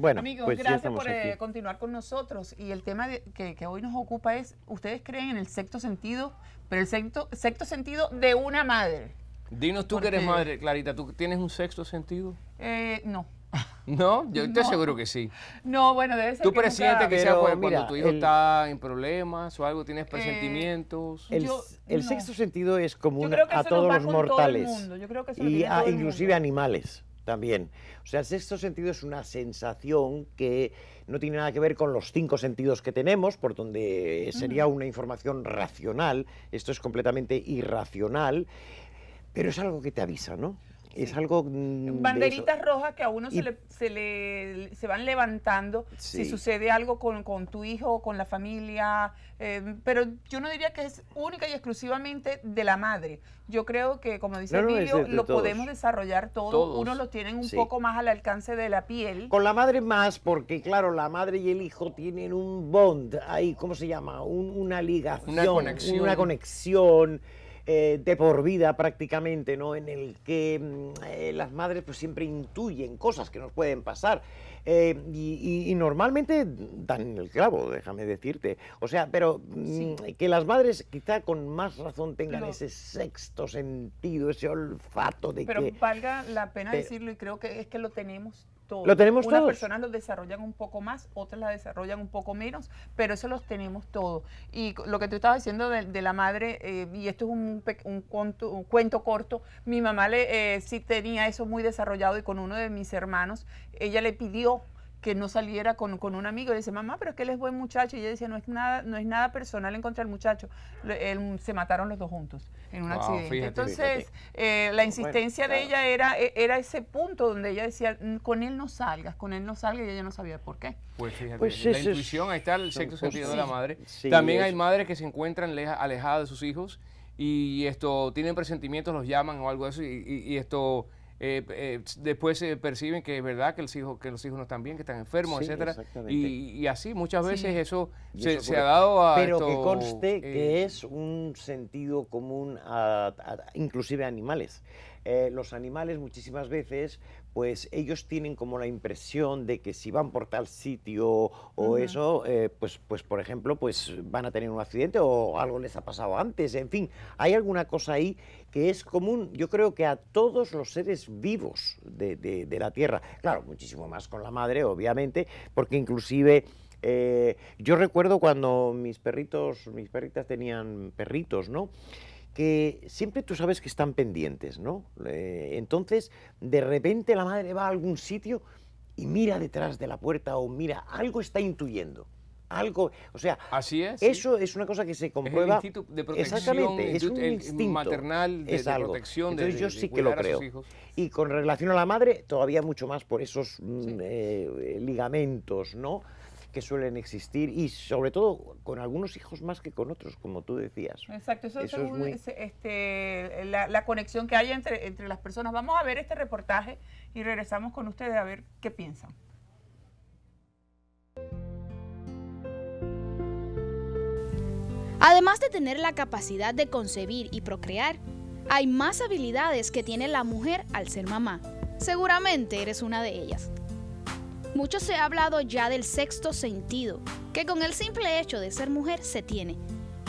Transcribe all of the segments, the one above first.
Bueno, amigos, pues gracias por eh, continuar con nosotros. Y el tema que, hoy nos ocupa es, ustedes creen en el sexto sentido, pero el sexto, sexto sentido de una madre. Dinos tú que eres madre, Clarita, ¿tú tienes un sexto sentido? Eh, no. ¿No? Yo estoy te que sí. No, bueno, debe ser. ¿Tú que sea cuando tu hijo está en problemas o algo, tienes eh, presentimientos? el, sexto sentido es común a todos los mortales. y a, inclusive animales. También. O sea, el sexto sentido es una sensación que no tiene nada que ver con los cinco sentidos que tenemos, por donde sería una información racional. Esto es completamente irracional, pero es algo que te avisa, ¿no? Es algo... Mm, Banderitas rojas que a uno se, le, se, le, van levantando si sucede algo con, con, tu hijo, con la familia, em, pero yo no diría que es única y exclusivamente de la madre. Yo creo que, como dice Emilio, lo podemos desarrollar todo. uno lo tienen un poco más al alcance de la piel. Con la madre más, porque claro, la madre y el hijo tienen un bond ahí, ¿cómo se llama? una ligación, Una conexión eh, de por vida prácticamente, ¿no? En el que mm, eh, las madres pues siempre intuyen cosas que nos pueden pasar eh, y, normalmente dan el clavo, déjame decirte. O sea, pero mm, que las madres quizá con más razón tengan ese sexto sentido, ese olfato de pero que... valga la pena decirlo y creo que es que lo tenemos algunas Lo tenemos personas lo desarrollan un poco más, otras la desarrollan un poco menos, pero eso los tenemos todos. Y lo que tú estabas diciendo de, la madre, eh, y esto es un, un, un, cuento corto, mi mamá le, eh, sí tenía eso muy desarrollado y con uno de mis hermanos, ella le pidió que no saliera con, un amigo. Y dice, mamá, pero es que él es buen muchacho. Y ella decía, no es nada, no es nada personal en contra del muchacho. se mataron los dos juntos en un accidente. Entonces, eh, la insistencia de ella era, e, era ese punto donde ella decía, con él no salgas, con él no salgas, y ella no sabía por qué. Pues fíjate, pues la intuición, ahí está el sexto sentido de la madre. También hay madres que se encuentran alejadas de sus hijos y esto, tienen presentimientos, los llaman o algo así y esto eh, eh, después se perciben que es verdad que los hijos, que los hijos no están bien, que están enfermos, etcétera. Y, así muchas veces eso, se, ha e- dado a. Pero que conste eh, que es un sentido común a, inclusive a animales. los animales muchísimas veces pues ellos tienen como la impresión de que si van por tal sitio o eso, eh, pues, pues por ejemplo, pues van a tener un accidente o algo les ha pasado antes. En fin, hay alguna cosa ahí que es común, yo creo que a todos los seres vivos de, la Tierra. Claro, muchísimo más con la madre, obviamente, porque inclusive... Eh, yo recuerdo cuando mis perritos, mis perritas tenían perritos, ¿no? que siempre tú sabes que están pendientes, ¿no? Eh, entonces, de repente la madre va a algún sitio y mira detrás de la puerta o mira, algo está intuyendo. Algo, o sea, Así eso es una cosa que se comprueba. exactamente, es un instinto maternal de, es algo. Entonces yo sí que lo creo. Y con relación a la madre, todavía mucho más por esos mm, eh, ligamentos, ¿no? que suelen existir y sobre todo con algunos hijos más que con otros, como tú decías. Exacto, eso, es este, la, conexión que hay entre, entre las personas. Vamos a ver este reportaje y regresamos con ustedes a ver qué piensan. Además de tener la capacidad de concebir y procrear, hay más habilidades que tiene la mujer al ser mamá. Seguramente eres una de ellas. Mucho se ha hablado ya del sexto sentido, que con el simple hecho de ser mujer se tiene.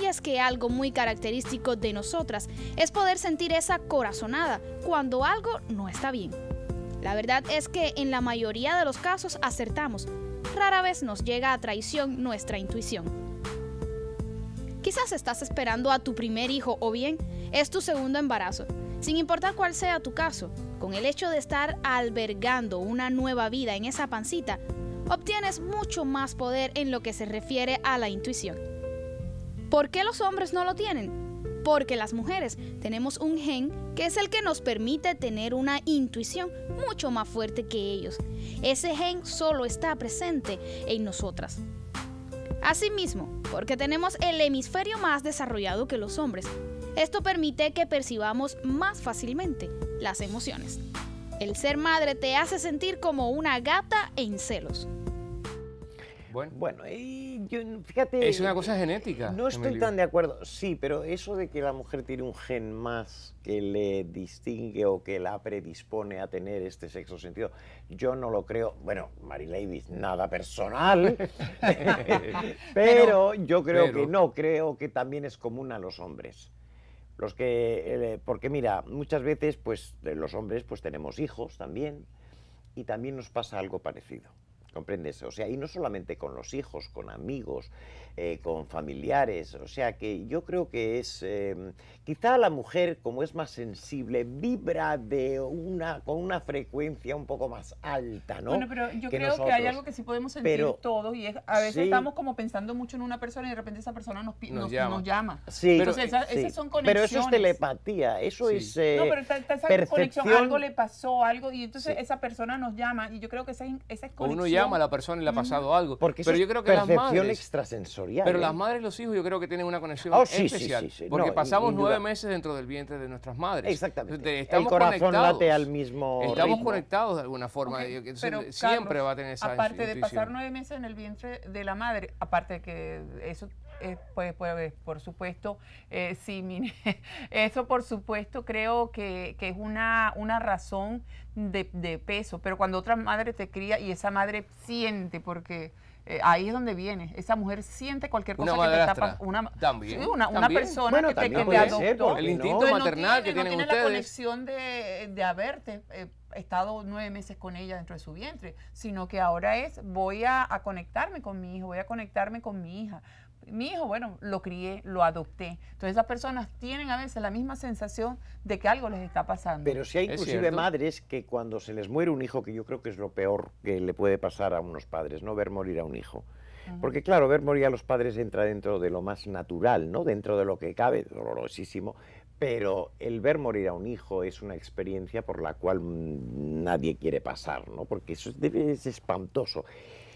Y es que algo muy característico de nosotras es poder sentir esa corazonada cuando algo no está bien. La verdad es que en la mayoría de los casos acertamos, rara vez nos llega a traición nuestra intuición. Quizás estás esperando a tu primer hijo o bien es tu segundo embarazo, sin importar cuál sea tu caso. Con el hecho de estar albergando una nueva vida en esa pancita, obtienes mucho más poder en lo que se refiere a la intuición. ¿Por qué los hombres no lo tienen? Porque las mujeres tenemos un gen que es el que nos permite tener una intuición mucho más fuerte que ellos. Ese gen solo está presente en nosotras. Asimismo, porque tenemos el hemisferio más desarrollado que los hombres, esto permite que percibamos más fácilmente las emociones. El ser madre te hace sentir como una gata en celos. Bueno, fíjate... Es una cosa genética. No estoy tan de acuerdo, sí, pero eso de que la mujer tiene un gen más que le distingue o que la predispone a tener este sexo sentido, yo no lo creo. Bueno, Mary Ladies, nada personal, pero, yo creo que no, creo que también es común a los hombres. Los que, eh, porque mira, muchas veces pues los hombres pues tenemos hijos también y también nos pasa algo parecido. ¿Comprendes? O sea, y no solamente con los hijos, con amigos, eh, con familiares. O sea, que yo creo que es. Em, quizá la mujer, como es más sensible, vibra de una, con una frecuencia un poco más alta, ¿no? Bueno, pero yo creo que hay algo que sí podemos sentir pero, todos y es, a veces estamos como pensando mucho en una persona y de repente esa persona nos, nos, nos llama. Sí, pero, esas son conexiones. Pero eso es telepatía, eso es. no, eh, pero está, esa conexión, algo le pasó, algo, y entonces esa persona nos llama, y yo creo que esa, es conexión a la persona le ha pasado algo. Porque pero yo creo que las madres, extrasensorial. Pero ¿eh? las madres y los hijos yo creo que tienen una conexión oh, especial. porque pasamos nueve meses dentro del vientre de nuestras madres. Exactamente. estamos conectados, al mismo Estamos conectados de alguna forma. siempre va a tener esa Aparte de pasar nueve meses en el vientre de la madre, aparte de que eso eh, pues, pues por supuesto, eh, sí, eso por supuesto creo que, es una, una razón de, peso, pero cuando otra madre te cría y esa madre siente, porque eh, ahí es donde viene, esa mujer siente cualquier cosa que te está Una, ¿También? una, persona que te, adoptó. el instinto maternal que tienen no tiene la conexión de, de haberte eh, estado nueve meses con ella dentro de su vientre, sino que ahora es voy a, conectarme con mi hijo, voy a conectarme con mi hija, mi hijo, bueno, lo crié, lo adopté. Entonces esas personas tienen a veces la misma sensación de que algo les está pasando. Pero si hay inclusive madres que cuando se les muere un hijo, que yo creo que es lo peor que le puede pasar a unos padres, no ver morir a un hijo. Porque claro, ver morir a los padres entra dentro de lo más natural, ¿no? Dentro de lo que cabe, dolorosísimo, pero el ver morir a un hijo es una experiencia por la cual mm, nadie quiere pasar, ¿no? Porque eso es, es espantoso.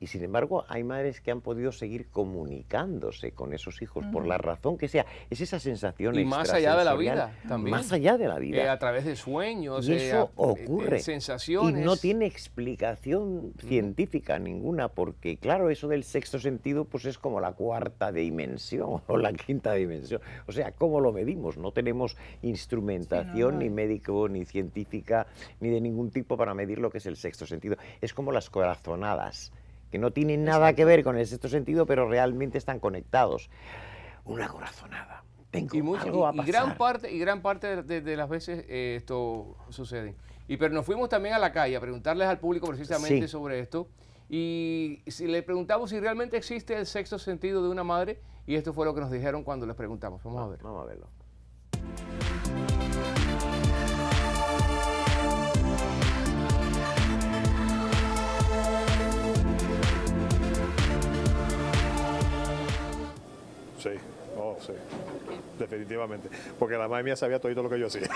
Y sin embargo, hay madres que han podido seguir comunicándose con esos hijos por la razón que sea. Es esa sensación. Y más allá de la vida también. Más allá de la vida. Eh, a través de sueños. Eh, eso eh, ocurre. sensaciones. Y no tiene explicación científica ninguna, porque claro, eso del sexto sentido pues es como la cuarta dimensión o la quinta dimensión. O sea, ¿cómo lo medimos? No tenemos instrumentación ni médico, ni científica, ni de ningún tipo para medir lo que es el sexto sentido. Es como las corazonadas que no tienen nada que ver con el sexto sentido, pero realmente están conectados. Una corazonada. Tengo y, algo a y gran parte, y gran parte de, las veces eh, esto sucede. Y pero nos fuimos también a la calle a preguntarles al público precisamente sobre esto. Y si le preguntamos si realmente existe el sexto sentido de una madre, y esto fue lo que nos dijeron cuando les preguntamos. Vamos a ver. Vamos a verlo. Oh, sí, Definitivamente. Porque la madre mía sabía todo lo que yo hacía.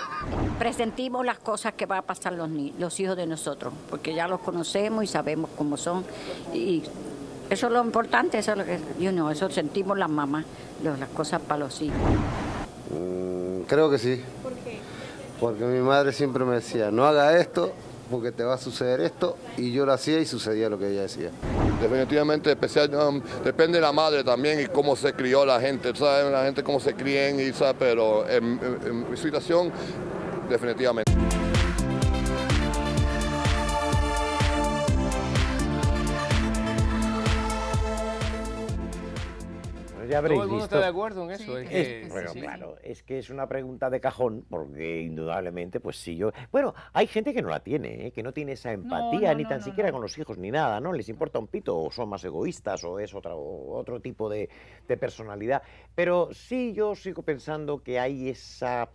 Presentimos las cosas que van a pasar los, los hijos de nosotros, porque ya los conocemos y sabemos cómo son. Y eso es lo importante, eso es lo que, yo no, eso sentimos las mamás, las cosas para los hijos. Mm, creo que sí. ¿Por qué? Porque mi madre siempre me decía, no haga esto, porque te va a suceder esto, y yo lo hacía y sucedía lo que ella decía. Definitivamente especial, depende de la madre también y cómo se crió la gente, ¿sabes? La gente cómo se críen, y, pero en mi situación, definitivamente. Todo el mundo está de acuerdo en eso. bueno, claro, es que es una pregunta de cajón, porque indudablemente, pues sí, yo. Bueno, hay gente que no la tiene, ¿eh? que no tiene esa empatía, ni tan siquiera con los hijos, ni nada, ¿no? Les importa un pito, o son más egoístas, o es otro tipo de, personalidad. Pero sí, yo sigo pensando que hay esa.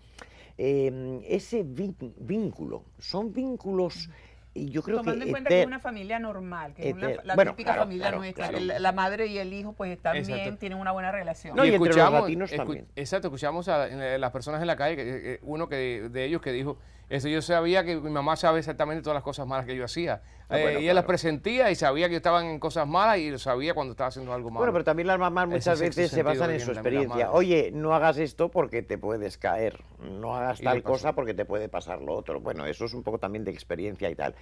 Em, ese vínculo. Son vínculos mm yo creo Tomando que en cuenta que es este una familia normal, que es una, este, la típica familia nuestra, la, madre y el hijo pues están bien, tienen una buena relación. No, y, escuchamos, entre los Exacto, escuchamos a, eh, las personas en la calle, eh, uno que, de ellos que dijo, eso yo sabía que mi mamá sabe exactamente todas las cosas malas que yo hacía. Ah, eh, ella las presentía y sabía que estaban en cosas malas y lo sabía cuando estaba haciendo algo malo. Bueno, pero también las mamás muchas veces se basan en su experiencia. Oye, no hagas esto porque te puedes caer. No hagas tal cosa porque te puede pasar lo otro. Bueno, eso es un poco también de experiencia y tal.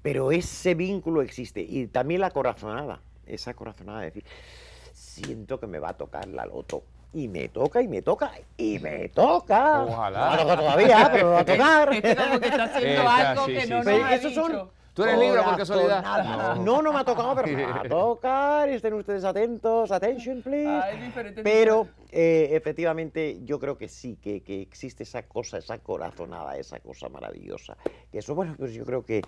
Pero ese vínculo existe. Y también la corazonada. Esa corazonada de decir, siento que me va a tocar la loto y me toca y me toca y me toca. Ojalá. No toca todavía, pero va a tocar. Es que está haciendo algo que no sí. nos ha dicho. Son ¿Tú eres libre por casualidad? No. no. no, me ha tocado, pero va a tocar. Estén ustedes atentos. Attention, please. pero eh, efectivamente yo creo que sí, que, que, existe esa cosa, esa corazonada, esa cosa maravillosa. Que eso, bueno, pues yo creo que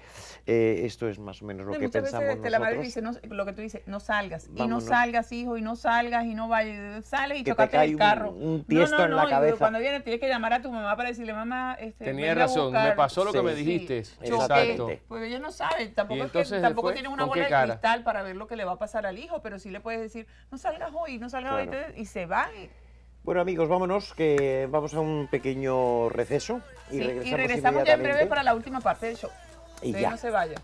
eh, esto es más o menos lo que pensamos nosotros. Este, la madre dice, no, lo que tú dices, no salgas, y no salgas, hijo, y no salgas, y no vayas, sales y que chocate el carro. Un, un tiesto no, no, cuando viene tienes que llamar a tu mamá para decirle, mamá, este, Tenía razón, me pasó lo que me dijiste. Exacto. Porque ella no sabe, tampoco, entonces, es que, tampoco tiene una bola de cristal para ver lo que le va a pasar al hijo, pero sí le puedes decir, no salgas hoy, no salgas hoy, y se va bueno amigos, vámonos, que vamos a un pequeño receso y regresamos, ya en breve para la última parte del show. Y ya. no se vaya.